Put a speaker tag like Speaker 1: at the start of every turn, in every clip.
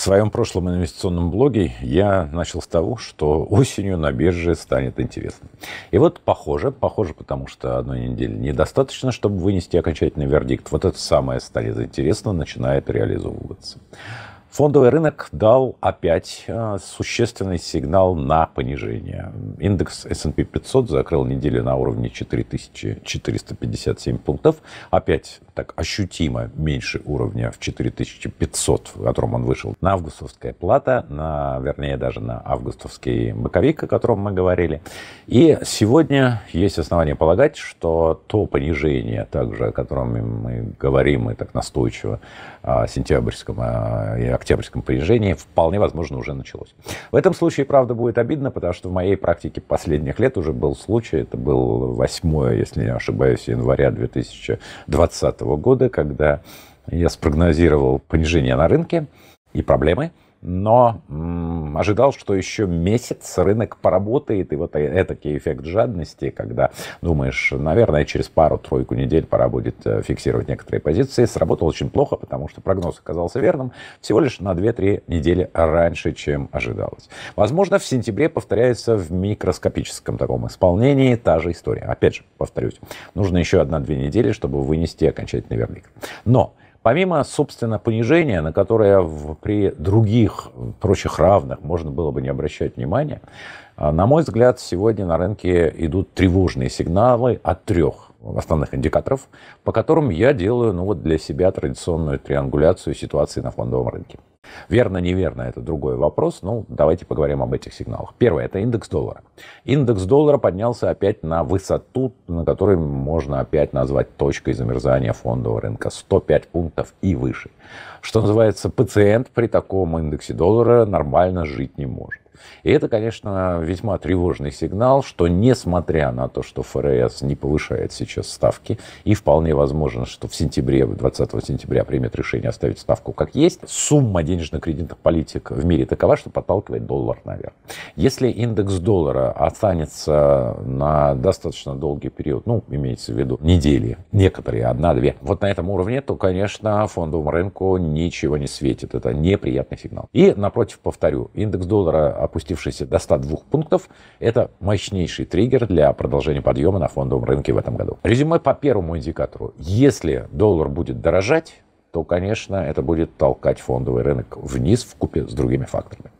Speaker 1: В своем прошлом инвестиционном блоге я начал с того, что осенью на бирже станет интересно. И вот похоже, похоже, потому что одной недели недостаточно, чтобы вынести окончательный вердикт. Вот это самое станет интересно, начинает реализовываться. Фондовый рынок дал опять э, существенный сигнал на понижение. Индекс S&P 500 закрыл неделю на уровне 4457 пунктов. Опять так ощутимо меньше уровня в 4500, в котором он вышел на августовская плата, на, вернее даже на августовский боковик, о котором мы говорили. И сегодня есть основания полагать, что то понижение, также о котором мы говорим и так настойчиво, э, сентябрьском э, и октябрьском понижении вполне возможно уже началось. В этом случае, правда, будет обидно, потому что в моей практике последних лет уже был случай, это был 8, если не ошибаюсь, января 2020 года, когда я спрогнозировал понижение на рынке и проблемы, но ожидал, что еще месяц рынок поработает, и вот э, этакий эффект жадности, когда думаешь, наверное, через пару-тройку недель пора будет э, фиксировать некоторые позиции, сработал очень плохо, потому что прогноз оказался верным всего лишь на 2-3 недели раньше, чем ожидалось. Возможно, в сентябре повторяется в микроскопическом таком исполнении та же история. Опять же, повторюсь, нужно еще одна-две недели, чтобы вынести окончательный вердикт. Но Помимо, собственно, понижения, на которое при других прочих равных можно было бы не обращать внимания, а, на мой взгляд, сегодня на рынке идут тревожные сигналы от трех основных индикаторов, по которым я делаю ну, вот для себя традиционную триангуляцию ситуации на фондовом рынке. Верно, неверно, это другой вопрос, но ну, давайте поговорим об этих сигналах. Первое, это индекс доллара. Индекс доллара поднялся опять на высоту, на которой можно опять назвать точкой замерзания фондового рынка, 105 пунктов и выше. Что называется, пациент при таком индексе доллара нормально жить не может. И это, конечно, весьма тревожный сигнал, что несмотря на то, что ФРС не повышает сейчас ставки, и вполне возможно, что в сентябре, 20 сентября примет решение оставить ставку как есть, сумма денежно-кредитных политик в мире такова, что подталкивает доллар наверх. Если индекс доллара останется на достаточно долгий период, ну, имеется в виду недели, некоторые, одна-две, вот на этом уровне, то, конечно, фондовому рынку ничего не светит. Это неприятный сигнал. И, напротив, повторю, индекс доллара опустившийся до 102 пунктов, это мощнейший триггер для продолжения подъема на фондовом рынке в этом году. Резюме по первому индикатору. Если доллар будет дорожать, то, конечно, это будет толкать фондовый рынок вниз в купе с другими факторами.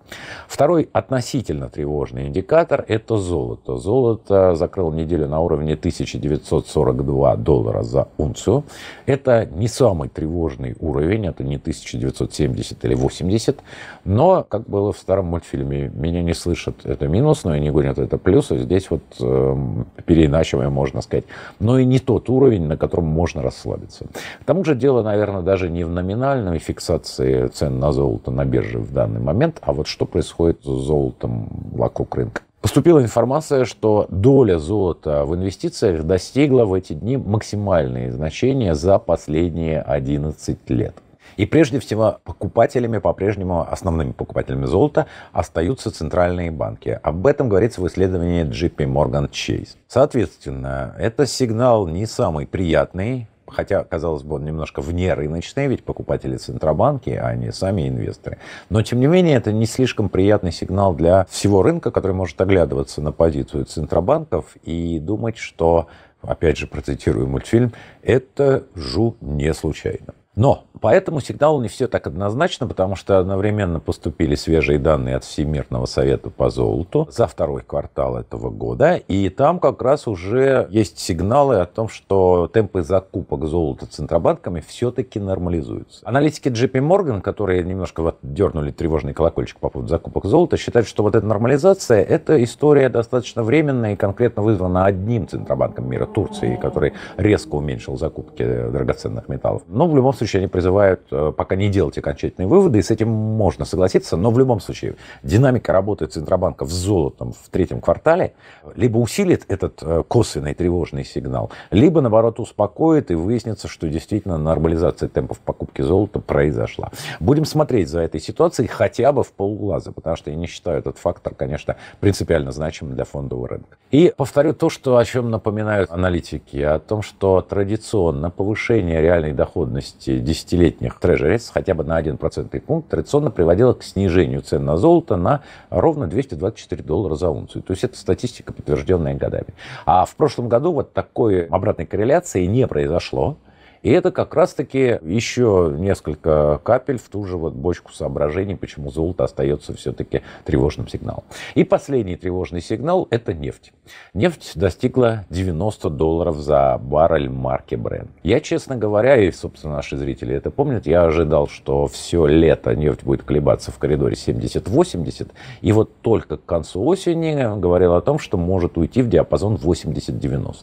Speaker 1: Второй относительно тревожный индикатор – это золото. Золото закрыло неделю на уровне 1942 доллара за унцию. Это не самый тревожный уровень, это не 1970 или 80, но, как было в старом мультфильме, меня не слышат, это минус, но и не гонят, это плюс. И здесь вот э, эм, переиначивая, можно сказать, но и не тот уровень, на котором можно расслабиться. К тому же дело, наверное, даже не в номинальной фиксации цен на золото на бирже в данный момент, а вот что что происходит с золотом вокруг рынка. Поступила информация, что доля золота в инвестициях достигла в эти дни максимальные значения за последние 11 лет. И прежде всего покупателями, по-прежнему основными покупателями золота остаются центральные банки. Об этом говорится в исследовании JP Morgan Chase. Соответственно, это сигнал не самый приятный хотя, казалось бы, он немножко вне рыночной, ведь покупатели Центробанки, а не сами инвесторы. Но, тем не менее, это не слишком приятный сигнал для всего рынка, который может оглядываться на позицию Центробанков и думать, что, опять же, процитирую мультфильм, это жу не случайно. Но поэтому сигналу не все так однозначно, потому что одновременно поступили свежие данные от Всемирного совета по золоту за второй квартал этого года, и там как раз уже есть сигналы о том, что темпы закупок золота центробанками все-таки нормализуются. Аналитики JP Morgan, которые немножко вот дернули тревожный колокольчик по поводу закупок золота, считают, что вот эта нормализация – это история достаточно временная и конкретно вызвана одним Центробанком мира – Турцией, который резко уменьшил закупки драгоценных металлов. Но в любом случае они призывают э, пока не делать окончательные выводы, и с этим можно согласиться, но в любом случае динамика работы Центробанка в золотом в третьем квартале либо усилит этот э, косвенный тревожный сигнал, либо, наоборот, успокоит и выяснится, что действительно нормализация темпов покупки золота произошла. Будем смотреть за этой ситуацией хотя бы в полглаза, потому что я не считаю этот фактор, конечно, принципиально значимым для фондового рынка. И повторю то, что, о чем напоминают аналитики, о том, что традиционно повышение реальной доходности десятилетних трежерис хотя бы на 1 процентный пункт традиционно приводила к снижению цен на золото на ровно 224 доллара за унцию. То есть это статистика, подтвержденная годами. А в прошлом году вот такой обратной корреляции не произошло. И это как раз-таки еще несколько капель в ту же вот бочку соображений, почему золото остается все-таки тревожным сигналом. И последний тревожный сигнал – это нефть. Нефть достигла 90 долларов за баррель марки Brent. Я, честно говоря, и, собственно, наши зрители это помнят, я ожидал, что все лето нефть будет колебаться в коридоре 70-80, и вот только к концу осени говорил о том, что может уйти в диапазон 80-90.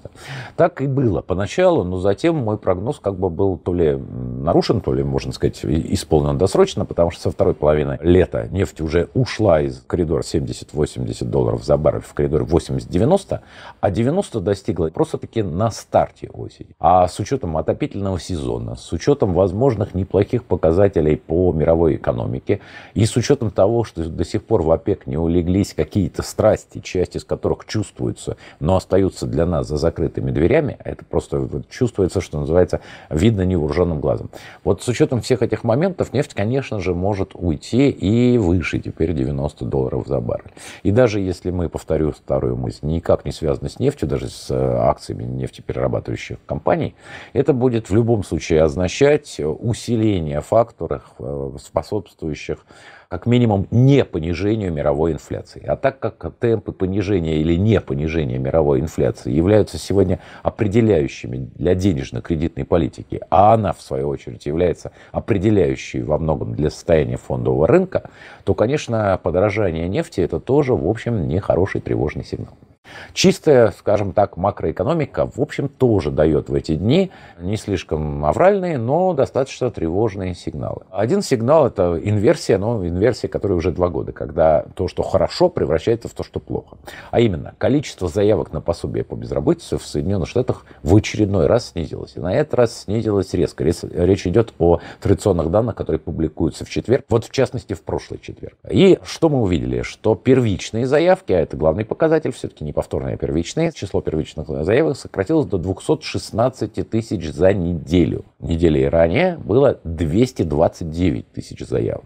Speaker 1: Так и было поначалу, но затем мой прогноз как бы был то ли нарушен, то ли, можно сказать, исполнен досрочно, потому что со второй половины лета нефть уже ушла из коридора 70-80 долларов за баррель в коридор 80-90, а 90 достигла просто-таки на старте осени. А с учетом отопительного сезона, с учетом возможных неплохих показателей по мировой экономике и с учетом того, что до сих пор в ОПЕК не улеглись какие-то страсти, часть из которых чувствуются, но остаются для нас за закрытыми дверями, а это просто чувствуется, что называется, видно невооруженным глазом. Вот с учетом всех этих моментов нефть, конечно же, может уйти и выше теперь 90 долларов за баррель. И даже если мы, повторю вторую мысль, никак не связаны с нефтью, даже с э, акциями нефтеперерабатывающих компаний, это будет в любом случае означать усиление факторов, э, способствующих как минимум не понижению мировой инфляции. А так как темпы понижения или не понижения мировой инфляции являются сегодня определяющими для денежно-кредитной политики, а она, в свою очередь, является определяющей во многом для состояния фондового рынка, то, конечно, подорожание нефти это тоже, в общем, нехороший тревожный сигнал. Чистая, скажем так, макроэкономика, в общем, тоже дает в эти дни не слишком авральные, но достаточно тревожные сигналы. Один сигнал – это инверсия, но инверсия, которая уже два года, когда то, что хорошо, превращается в то, что плохо. А именно, количество заявок на пособие по безработице в Соединенных Штатах в очередной раз снизилось. И на этот раз снизилось резко. Речь идет о традиционных данных, которые публикуются в четверг, вот в частности в прошлый четверг. И что мы увидели? Что первичные заявки, а это главный показатель, все-таки не повторные первичные, число первичных заявок сократилось до 216 тысяч за неделю. Недели ранее было 229 тысяч заявок.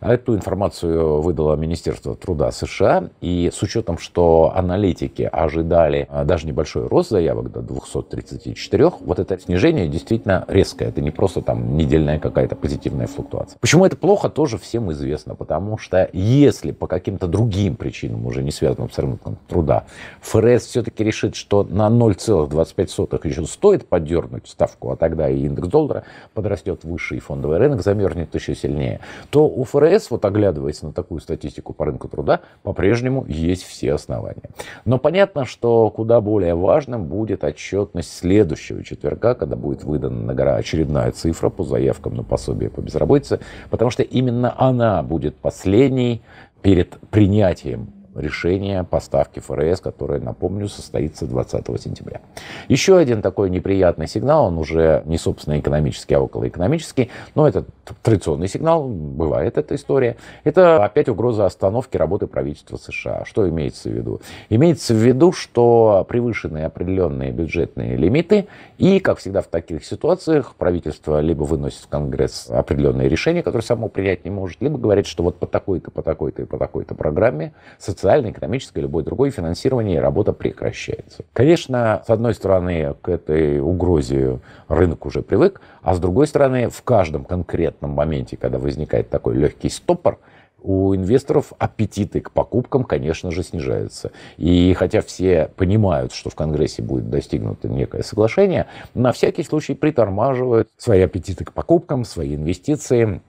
Speaker 1: А эту информацию выдало Министерство труда США, и с учетом, что аналитики ожидали а, даже небольшой рост заявок до 234, вот это снижение действительно резкое, это не просто там недельная какая-то позитивная флуктуация. Почему это плохо, тоже всем известно, потому что если по каким-то другим причинам, уже не связанным с рынком труда, ФРС все-таки решит, что на 0,25 еще стоит поддернуть ставку, а тогда и индекс доллара подрастет выше, и фондовый рынок замерзнет еще сильнее, то у ФРС ФРС, вот оглядываясь на такую статистику по рынку труда, по-прежнему есть все основания. Но понятно, что куда более важным будет отчетность следующего четверга, когда будет выдана на гора очередная цифра по заявкам на пособие по безработице, потому что именно она будет последней перед принятием решение поставки ФРС, которое, напомню, состоится 20 сентября. Еще один такой неприятный сигнал, он уже не собственно экономический, а околоэкономический, но это традиционный сигнал, бывает эта история. Это опять угроза остановки работы правительства США. Что имеется в виду? Имеется в виду, что превышены определенные бюджетные лимиты, и, как всегда в таких ситуациях, правительство либо выносит в Конгресс определенные решения, которые само принять не может, либо говорит, что вот по такой-то, по такой-то и по такой-то программе социальные социальное, экономической любой другой финансирование, и работа прекращается. Конечно, с одной стороны, к этой угрозе рынок уже привык, а с другой стороны, в каждом конкретном моменте, когда возникает такой легкий стопор, у инвесторов аппетиты к покупкам, конечно же, снижаются. И хотя все понимают, что в Конгрессе будет достигнуто некое соглашение, на всякий случай притормаживают свои аппетиты к покупкам, свои инвестиции,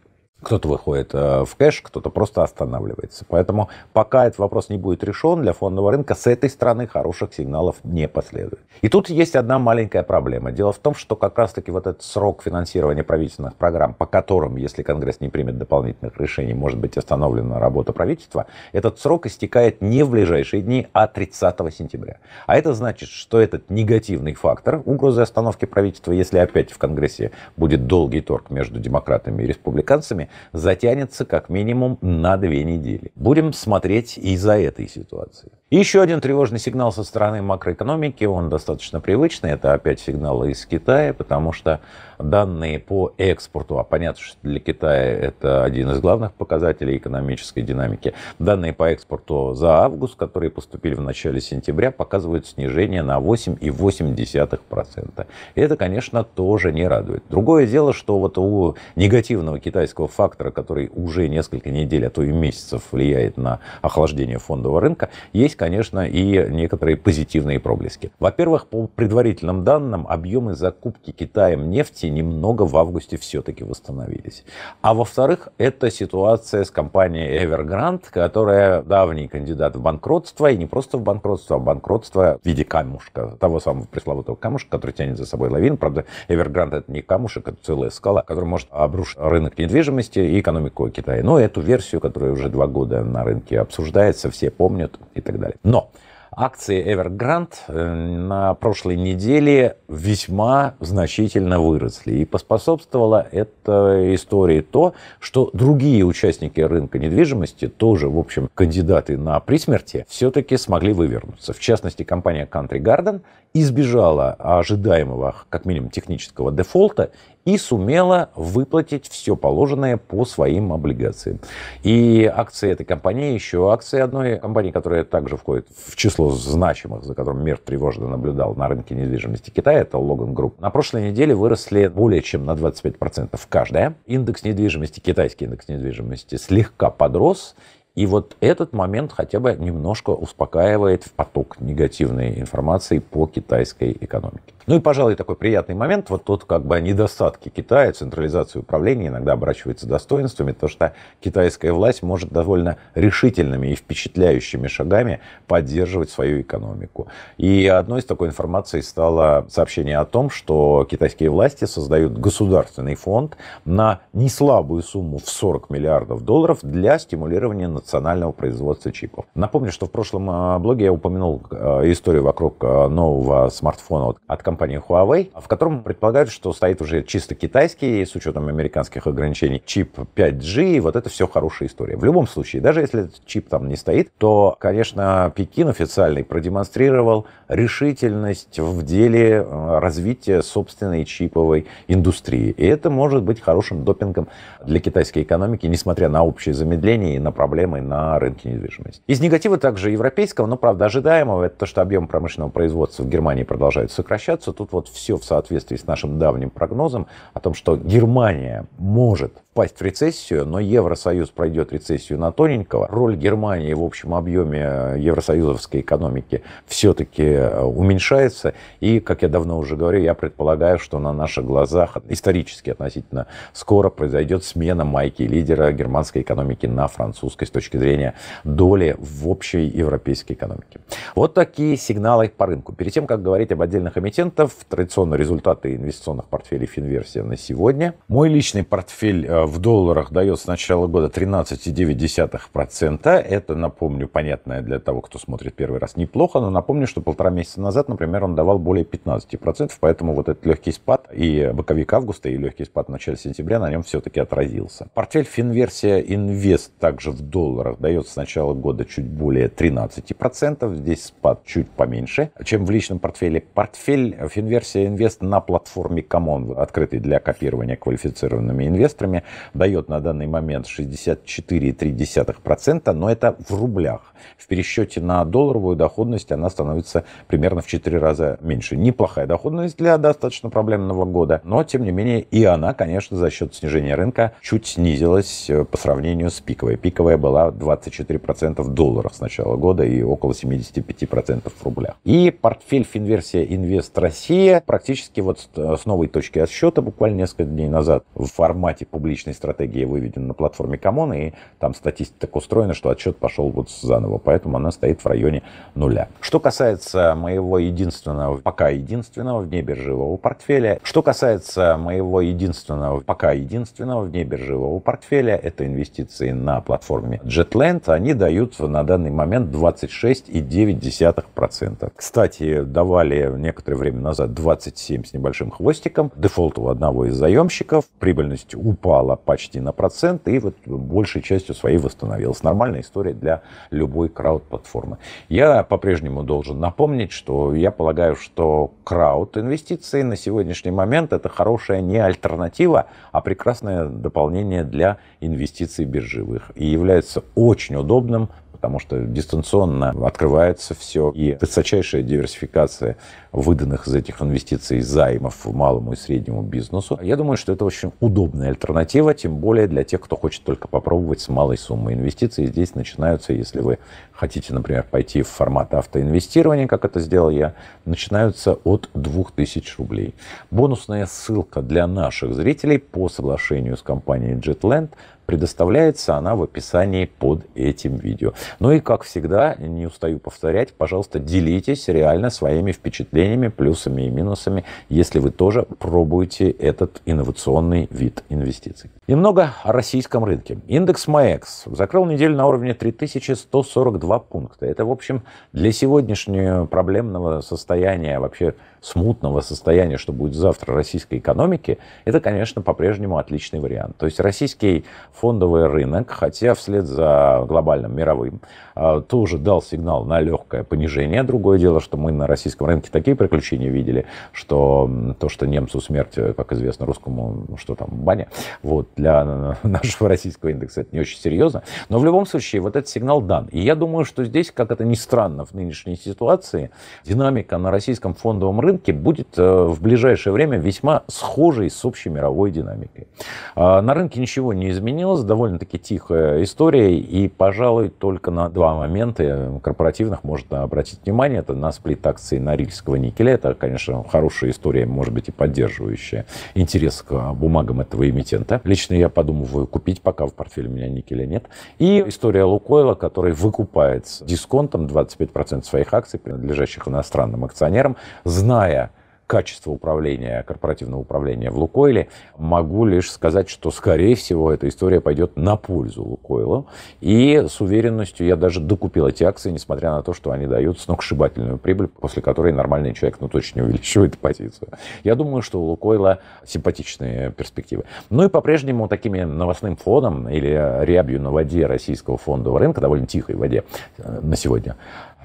Speaker 1: кто-то выходит э, в кэш, кто-то просто останавливается. Поэтому пока этот вопрос не будет решен, для фондового рынка с этой стороны хороших сигналов не последует. И тут есть одна маленькая проблема. Дело в том, что как раз-таки вот этот срок финансирования правительственных программ, по которым, если Конгресс не примет дополнительных решений, может быть остановлена работа правительства, этот срок истекает не в ближайшие дни, а 30 сентября. А это значит, что этот негативный фактор угрозы остановки правительства, если опять в Конгрессе будет долгий торг между демократами и республиканцами, затянется как минимум на две недели. Будем смотреть и за этой ситуацией еще один тревожный сигнал со стороны макроэкономики, он достаточно привычный, это опять сигналы из Китая, потому что данные по экспорту, а понятно, что для Китая это один из главных показателей экономической динамики, данные по экспорту за август, которые поступили в начале сентября, показывают снижение на 8,8%. И это, конечно, тоже не радует. Другое дело, что вот у негативного китайского фактора, который уже несколько недель, а то и месяцев влияет на охлаждение фондового рынка, есть конечно, и некоторые позитивные проблески. Во-первых, по предварительным данным, объемы закупки Китаем нефти немного в августе все-таки восстановились. А во-вторых, это ситуация с компанией Evergrande, которая давний кандидат в банкротство, и не просто в банкротство, а банкротство в виде камушка, того самого пресловутого камушка, который тянет за собой лавин. Правда, Evergrande это не камушек, это целая скала, который может обрушить рынок недвижимости и экономику Китая. Но эту версию, которая уже два года на рынке обсуждается, все помнят и так далее далее. Но акции Evergrande э, на прошлой неделе весьма значительно выросли. И поспособствовало этой истории то, что другие участники рынка недвижимости, тоже, в общем, кандидаты на присмерти, все-таки смогли вывернуться. В частности, компания Country Garden избежала ожидаемого, как минимум, технического дефолта и сумела выплатить все положенное по своим облигациям. И акции этой компании, еще акции одной компании, которая также входит в число значимых, за которым мир тревожно наблюдал на рынке недвижимости Китая, это Logan Group. На прошлой неделе выросли более чем на 25% каждая. Индекс недвижимости, китайский индекс недвижимости, слегка подрос. И вот этот момент хотя бы немножко успокаивает поток негативной информации по китайской экономике. Ну и, пожалуй, такой приятный момент, вот тут как бы недостатки Китая, централизация управления иногда оборачивается достоинствами, то, что китайская власть может довольно решительными и впечатляющими шагами поддерживать свою экономику. И одной из такой информации стало сообщение о том, что китайские власти создают государственный фонд на неслабую сумму в 40 миллиардов долларов для стимулирования национального производства чипов. Напомню, что в прошлом а, блоге я упомянул а, историю вокруг а, нового смартфона от компании компании Huawei, в котором предполагают, что стоит уже чисто китайский, с учетом американских ограничений, чип 5G, и вот это все хорошая история. В любом случае, даже если этот чип там не стоит, то, конечно, Пекин официальный продемонстрировал решительность в деле э, развития собственной чиповой индустрии. И это может быть хорошим допингом для китайской экономики, несмотря на общее замедление и на проблемы на рынке недвижимости. Из негатива также европейского, но, правда, ожидаемого, это то, что объем промышленного производства в Германии продолжает сокращаться, кажется, тут вот все в соответствии с нашим давним прогнозом о том, что Германия может впасть в рецессию, но Евросоюз пройдет рецессию на тоненького. Роль Германии в общем объеме э, евросоюзовской экономики все-таки э, уменьшается. И, как я давно уже говорил, я предполагаю, что на наших глазах исторически относительно скоро произойдет смена майки лидера германской экономики на французской с точки зрения доли в общей европейской экономике. Вот такие сигналы по рынку. Перед тем, как говорить об отдельных эмитентах, Традиционно результаты инвестиционных портфелей Финверсия на сегодня. Мой личный портфель э, в долларах дает с начала года 13,9%. Это, напомню, понятное для того, кто смотрит первый раз, неплохо. Но напомню, что полтора месяца назад, например, он давал более 15%. Поэтому вот этот легкий спад и боковик августа, и легкий спад в начале сентября на нем все-таки отразился. Портфель Финверсия Инвест также в долларах дает с начала года чуть более 13%. Здесь спад чуть поменьше, чем в личном портфеле. Портфель Финверсия Инвест на платформе Common, открытой для копирования квалифицированными инвесторами, дает на данный момент 64,3%, но это в рублях. В пересчете на долларовую доходность она становится примерно в 4 раза меньше. Неплохая доходность для достаточно проблемного года, но тем не менее и она, конечно, за счет снижения рынка чуть снизилась э, по сравнению с пиковой. Пиковая была 24% в долларах с начала года и около 75% в рублях. И портфель Финверсия Инвест Россия практически вот с э, новой точки отсчета буквально несколько дней назад в формате публичной стратегии выведена на платформе Камона, и там статистика так устроена, что отсчет пошел вот заново, поэтому она стоит в районе нуля. Что касается моего единственного, пока единственного вне биржевого портфеля, что касается моего единственного, пока единственного вне биржевого портфеля, это инвестиции на платформе Jetland, они дают на данный момент 26,9%. Кстати, давали некоторое время время назад 27 с небольшим хвостиком, дефолт у одного из заемщиков, прибыльность упала почти на процент и вот большей частью своей восстановилась. Нормальная история для любой крауд-платформы. Я по-прежнему должен напомнить, что я полагаю, что крауд-инвестиции на сегодняшний момент это хорошая не альтернатива, а прекрасное дополнение для инвестиций биржевых и является очень удобным потому что дистанционно открывается все, и высочайшая диверсификация выданных из этих инвестиций займов малому и среднему бизнесу. Я думаю, что это очень удобная альтернатива, тем более для тех, кто хочет только попробовать с малой суммой инвестиций. Здесь начинаются, если вы хотите, например, пойти в формат автоинвестирования, как это сделал я, начинаются от 2000 рублей. Бонусная ссылка для наших зрителей по соглашению с компанией JetLand Предоставляется она в описании под этим видео. Ну и, как всегда, не устаю повторять, пожалуйста, делитесь реально своими впечатлениями, плюсами и минусами, если вы тоже пробуете этот инновационный вид инвестиций. Немного о российском рынке. Индекс МАЭКС закрыл неделю на уровне 3142 пункта. Это, в общем, для сегодняшнего проблемного состояния вообще смутного состояния, что будет завтра российской экономики, это, конечно, по-прежнему отличный вариант. То есть российский фондовый рынок, хотя вслед за глобальным мировым, а, тоже дал сигнал на легкое понижение. Другое дело, что мы на российском рынке такие приключения видели, что то, что немцу смерть, э, как известно, русскому, что там, баня, вот для нашего российского индекса это не очень серьезно. Но в любом случае, вот этот сигнал дан. И я думаю, что здесь, как это ни странно, в нынешней ситуации, динамика на российском фондовом рынке будет э, в ближайшее время весьма схожей с общей мировой динамикой. А, на рынке ничего не изменилось, довольно-таки тихая история, и, пожалуй, только на два моменты корпоративных можно обратить внимание. Это на сплит акции Норильского никеля. Это, конечно, хорошая история, может быть, и поддерживающая интерес к бумагам этого эмитента. Лично я подумываю купить, пока в портфеле у меня никеля нет. И история Лукойла, который выкупает с дисконтом 25% своих акций, принадлежащих иностранным акционерам, зная, качество управления, корпоративного управления в Лукойле, могу лишь сказать, что, скорее всего, эта история пойдет на пользу Лукойлу. И с уверенностью я даже докупил эти акции, несмотря на то, что они дают сногсшибательную прибыль, после которой нормальный человек, ну, точно увеличивает позицию. Я думаю, что у Лукойла симпатичные перспективы. Ну и по-прежнему такими новостным фоном или рябью на воде российского фондового рынка, довольно тихой воде э, на сегодня,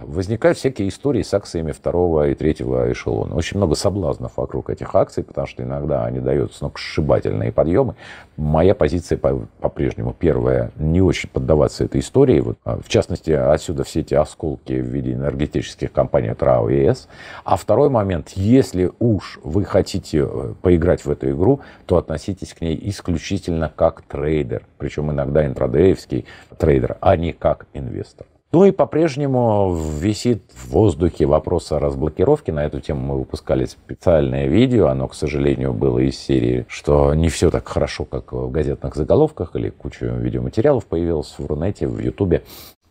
Speaker 1: возникают всякие истории с акциями второго и третьего эшелона. Очень много соблазнов вокруг этих акций, потому что иногда они дают сногсшибательные подъемы. Моя позиция по-прежнему первая, не очень поддаваться этой истории. Вот, а, в частности, отсюда все эти осколки в виде энергетических компаний ТРАО и ЕС. А второй момент, если уж вы хотите э, поиграть в эту игру, то относитесь к ней исключительно как трейдер, причем иногда интрадеевский трейдер, а не как инвестор. Ну и по-прежнему висит в воздухе вопрос о разблокировке. На эту тему мы выпускали специальное видео. Оно, к сожалению, было из серии, что не все так хорошо, как в газетных заголовках или куча видеоматериалов появилось в Рунете, в Ютубе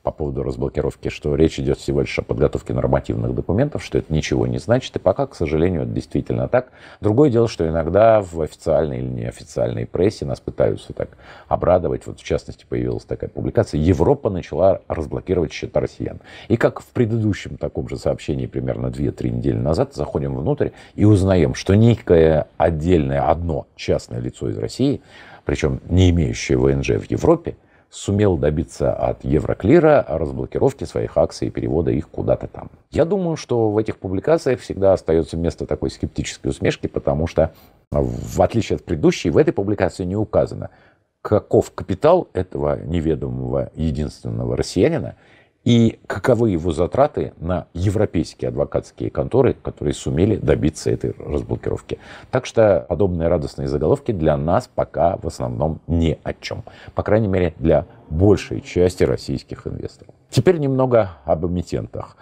Speaker 1: по поводу разблокировки, что речь идет всего лишь о подготовке нормативных документов, что это ничего не значит, и пока, к сожалению, это действительно так. Другое дело, что иногда в официальной или неофициальной прессе нас пытаются так обрадовать. Вот, в частности, появилась такая публикация. Европа начала разблокировать счета россиян. И как в предыдущем таком же сообщении примерно 2-3 недели назад, заходим внутрь и узнаем, что некое отдельное одно частное лицо из России, причем не имеющее ВНЖ в Европе, сумел добиться от Евроклира разблокировки своих акций и перевода их куда-то там. Я думаю, что в этих публикациях всегда остается место такой скептической усмешки, потому что, в отличие от предыдущей, в этой публикации не указано, каков капитал этого неведомого единственного россиянина – и каковы его затраты на европейские адвокатские конторы, которые сумели добиться этой разблокировки. Так что подобные радостные заголовки для нас пока в основном ни о чем. По крайней мере, для большей части российских инвесторов. Теперь немного об эмитентах.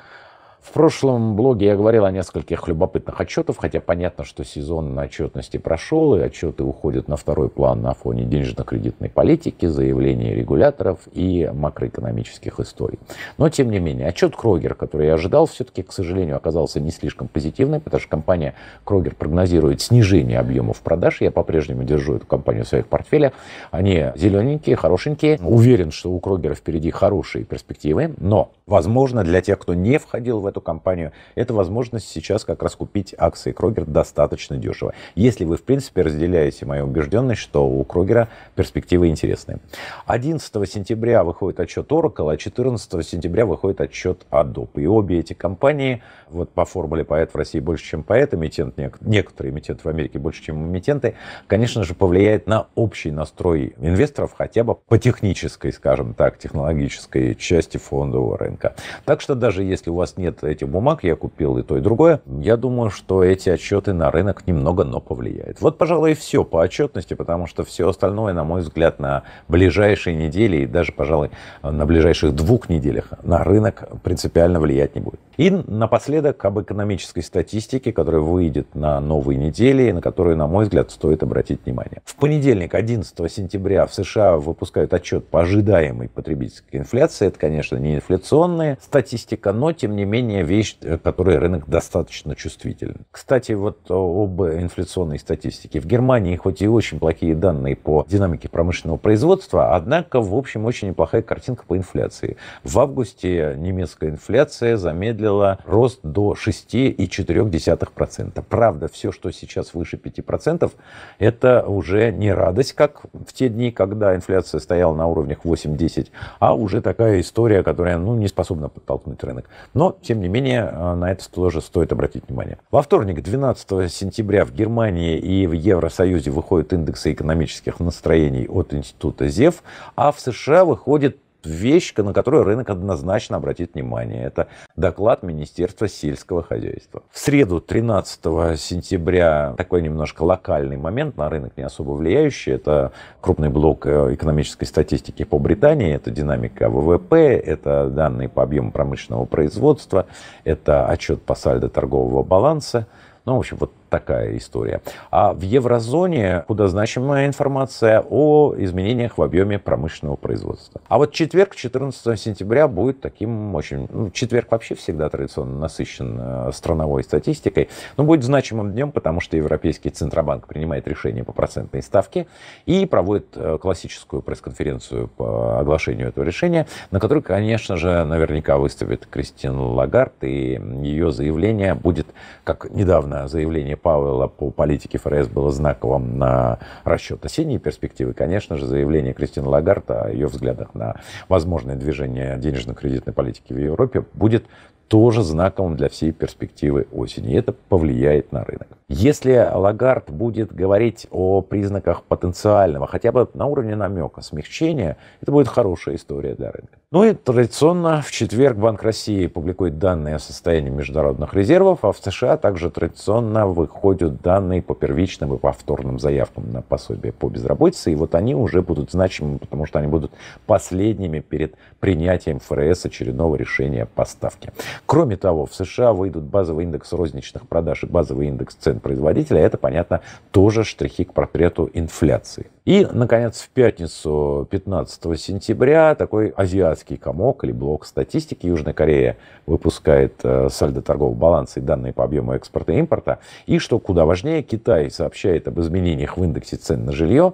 Speaker 1: В прошлом блоге я говорил о нескольких любопытных отчетах, хотя понятно, что сезон на отчетности прошел, и отчеты уходят на второй план на фоне денежно-кредитной политики, заявлений регуляторов и макроэкономических историй. Но, тем не менее, отчет Крогер, который я ожидал, все-таки, к сожалению, оказался не слишком позитивным, потому что компания Крогер прогнозирует снижение объемов продаж. Я по-прежнему держу эту компанию в своих портфелях. Они зелененькие, хорошенькие. Уверен, что у Крогера впереди хорошие перспективы, но, возможно, для тех, кто не входил в эту компанию, это возможность сейчас как раз купить акции Крогер достаточно дешево. Если вы, в принципе, разделяете мою убежденность, что у Крогера перспективы интересные. 11 сентября выходит отчет Oracle, а 14 сентября выходит отчет Adobe. И обе эти компании, вот по формуле поэт в России больше, чем поэт, эмитент, некоторые эмитенты в Америке больше, чем эмитенты, конечно же, повлияет на общий настрой инвесторов хотя бы по технической, скажем так, технологической части фондового рынка. Так что даже если у вас нет ряд этих бумаг, я купил и то, и другое. Я думаю, что эти отчеты на рынок немного, но повлияют. Вот, пожалуй, и все по отчетности, потому что все остальное, на мой взгляд, на ближайшие недели и даже, пожалуй, на ближайших двух неделях на рынок принципиально влиять не будет. И напоследок об экономической статистике, которая выйдет на новые недели и на которую, на мой взгляд, стоит обратить внимание. В понедельник, 11 сентября, в США выпускают отчет по ожидаемой потребительской инфляции. Это, конечно, не инфляционная статистика, но, тем не менее, крайняя вещь, э, которой рынок достаточно чувствителен. Кстати, вот э, об инфляционной статистике. В Германии хоть и очень плохие данные по динамике промышленного производства, однако, в общем, очень неплохая картинка по инфляции. В августе немецкая инфляция замедлила рост до 6,4%. Правда, все, что сейчас выше 5%, это уже не радость, как в те дни, когда инфляция стояла на уровнях 8-10, а уже такая история, которая ну, не способна подтолкнуть рынок. Но, тем не менее, а, на это тоже стоит обратить внимание. Во вторник, 12 сентября, в Германии и в Евросоюзе выходят индексы экономических настроений от Института ЗЕВ, а в США выходит вещь, на которую рынок однозначно обратит внимание. Это доклад Министерства сельского хозяйства. В среду 13 сентября такой немножко локальный момент, на рынок не особо влияющий. Это крупный блок э, экономической статистики по Британии, это динамика ВВП, это данные по объему промышленного производства, это отчет по сальдо торгового баланса. Ну, в общем, вот такая история. А в еврозоне куда значимая информация о изменениях в объеме промышленного производства. А вот четверг, 14 сентября, будет таким очень... Ну, четверг вообще всегда традиционно насыщен э, страновой статистикой, но будет значимым днем, потому что Европейский Центробанк принимает решение по процентной ставке и проводит э, классическую пресс-конференцию по оглашению этого решения, на которой, конечно же, наверняка выставит Кристин Лагард, и ее заявление будет, как недавно заявление Пауэлла по политике ФРС было знаковым на расчет осенней перспективы, конечно же, заявление Кристины Лагарта. о ее взглядах на возможное движение денежно-кредитной политики в Европе будет тоже знаковым для всей перспективы осени. И это повлияет на рынок. Если Лагард будет говорить о признаках потенциального, хотя бы на уровне намека смягчения, это будет хорошая история для рынка. Ну и традиционно в четверг Банк России публикует данные о состоянии международных резервов, а в США также традиционно выходят данные по первичным и повторным заявкам на пособие по безработице. И вот они уже будут значимыми, потому что они будут последними перед принятием ФРС очередного решения поставки. Кроме того, в США выйдут базовый индекс розничных продаж и базовый индекс цен производителя. Это, понятно, тоже штрихи к портрету инфляции. И, наконец, в пятницу 15 сентября такой азиатский комок или блок статистики Южной Корея выпускает э, сальдо торгового баланса и данные по объему экспорта и импорта. И, что куда важнее, Китай сообщает об изменениях в индексе цен на жилье.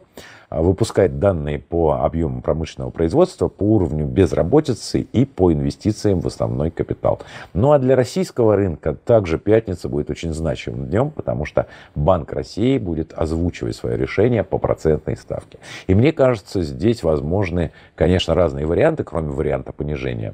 Speaker 1: А, выпускать данные по объему промышленного производства, по уровню безработицы и по инвестициям в основной капитал. Ну а для российского рынка также пятница будет очень значимым днем, потому что Банк России будет озвучивать свое решение по процентной ставке. И мне кажется, здесь возможны, конечно, разные варианты, кроме варианта понижения.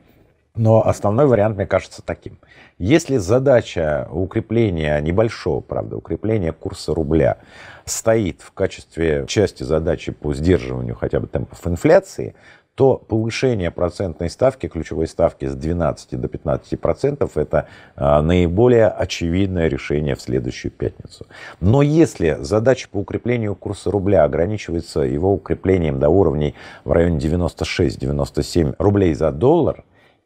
Speaker 1: Но основной вариант, мне кажется, таким. Если задача укрепления, небольшого, правда, укрепления курса рубля стоит в качестве части задачи по сдерживанию хотя бы темпов инфляции, то повышение процентной ставки, ключевой ставки с 12 до 15 процентов, это а, наиболее очевидное решение в следующую пятницу. Но если задача по укреплению курса рубля ограничивается его укреплением до уровней в районе 96-97 рублей за доллар,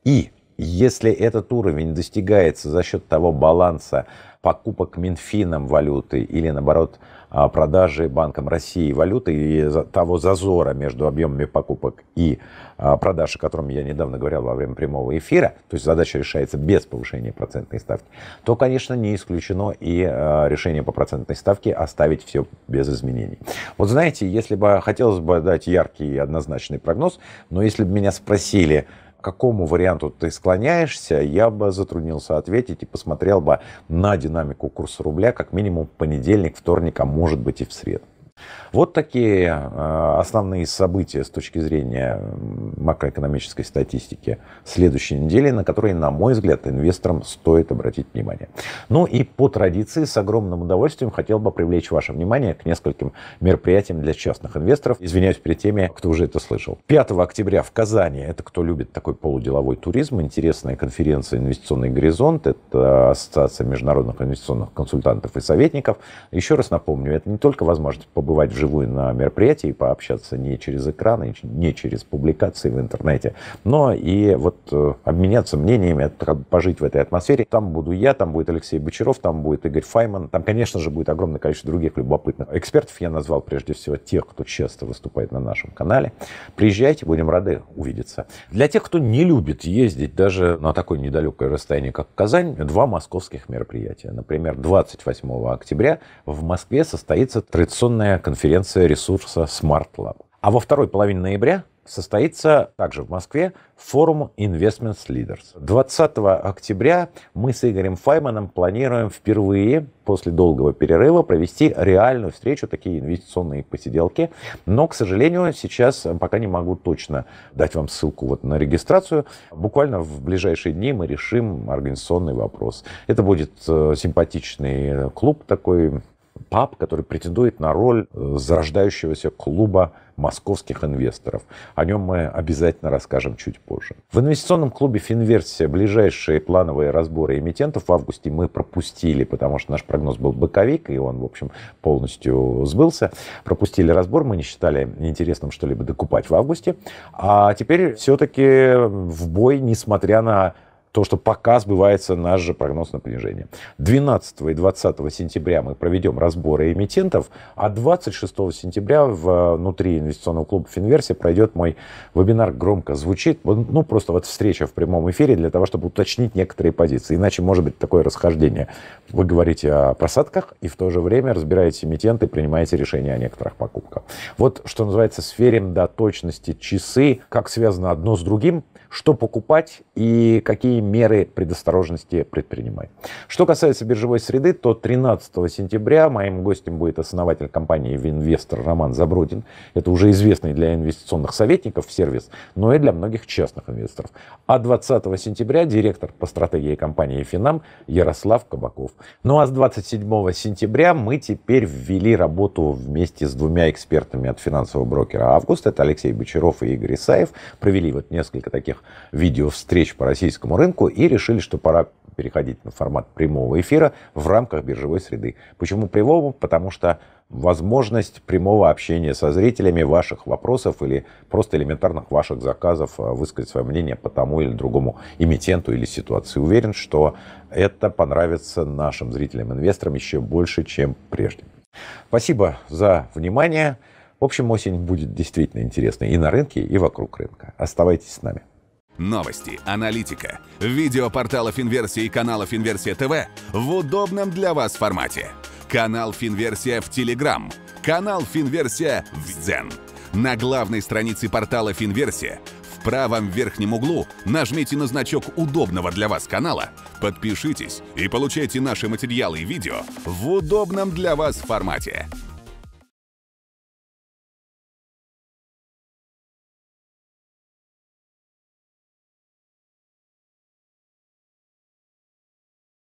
Speaker 1: и если этот уровень достигается за счет того баланса покупок Минфином валюты или, наоборот, а, продажи Банком России валюты и того зазора между объемами покупок и а, продаж, о котором я недавно говорил во время прямого эфира, то есть задача решается без повышения процентной ставки, то, конечно, не исключено и а, решение по процентной ставке оставить все без изменений. Вот знаете, если бы хотелось бы дать яркий и однозначный прогноз, но если бы меня спросили, к какому варианту ты склоняешься, я бы затруднился ответить и посмотрел бы на динамику курса рубля как минимум в понедельник, вторник, а может быть и в среду. Вот такие э, основные события с точки зрения макроэкономической статистики следующей недели, на которые, на мой взгляд, инвесторам стоит обратить внимание. Ну и по традиции с огромным удовольствием хотел бы привлечь ваше внимание к нескольким мероприятиям для частных инвесторов. Извиняюсь перед теми, кто уже это слышал. 5 октября в Казани, это кто любит такой полуделовой туризм, интересная конференция «Инвестиционный горизонт», это Ассоциация международных инвестиционных консультантов и советников. Еще раз напомню, это не только возможность побывать побывать вживую на мероприятии, пообщаться не через экраны, не через публикации в интернете, но и вот э, обменяться мнениями, пожить в этой атмосфере. Там буду я, там будет Алексей Бочаров, там будет Игорь Файман, там, конечно же, будет огромное количество других любопытных экспертов. Я назвал прежде всего тех, кто часто выступает на нашем канале. Приезжайте, будем рады увидеться. Для тех, кто не любит ездить даже на такое недалекое расстояние, как Казань, два московских мероприятия. Например, 28 октября в Москве состоится традиционная конференция ресурса Smart Lab. А во второй половине ноября состоится также в Москве форум Investments Leaders. 20 октября мы с Игорем Файманом планируем впервые после долгого перерыва провести реальную встречу, такие инвестиционные посиделки. Но, к сожалению, сейчас пока не могу точно дать вам ссылку вот на регистрацию. Буквально в ближайшие дни мы решим организационный вопрос. Это будет э, симпатичный клуб такой, паб, который претендует на роль э, зарождающегося клуба московских инвесторов. О нем мы обязательно расскажем чуть позже. В инвестиционном клубе «Финверсия» ближайшие плановые разборы эмитентов в августе мы пропустили, потому что наш прогноз был боковик, и он, в общем, полностью сбылся. Пропустили разбор, мы не считали интересным что-либо докупать в августе. А теперь все-таки в бой, несмотря на то, что пока сбывается наш же прогноз на понижение. 12 и 20 сентября мы проведем разборы эмитентов, а 26 сентября э, внутри инвестиционного клуба Финверсия пройдет мой вебинар «Громко звучит». Ну, просто вот встреча в прямом эфире для того, чтобы уточнить некоторые позиции. Иначе может быть такое расхождение. Вы говорите о просадках и в то же время разбираете эмитенты, принимаете решение о некоторых покупках. Вот, что называется, сферим до точности часы, как связано одно с другим – что покупать и какие меры предосторожности предпринимать. Что касается биржевой среды, то 13 сентября моим гостем будет основатель компании «Винвестор» Роман Забродин. Это уже известный для инвестиционных советников сервис, но и для многих частных инвесторов. А 20 сентября директор по стратегии компании «Финам» Ярослав Кабаков. Ну а с 27 сентября мы теперь ввели работу вместе с двумя экспертами от финансового брокера «Август». Это Алексей Бочаров и Игорь Исаев. Провели вот несколько таких последних видеовстреч по российскому рынку и решили, что пора переходить на формат прямого эфира в рамках биржевой среды. Почему прямого? Потому что возможность прямого общения со зрителями, ваших вопросов или просто элементарных ваших заказов э, высказать свое мнение по тому или другому эмитенту или ситуации. Уверен, что это понравится нашим зрителям-инвесторам еще больше, чем прежде. Спасибо за внимание. В общем, осень будет действительно интересной и на рынке, и вокруг рынка. Оставайтесь с нами. Новости, аналитика, видеопортала Финверсия и каналов Инверсия ТВ в удобном для вас формате. Канал Финверсия в Телеграм, канал Финверсия в Дзен. На главной странице портала Финверсия в правом верхнем углу нажмите на значок удобного для вас канала, подпишитесь и получайте наши материалы и видео в удобном для вас формате.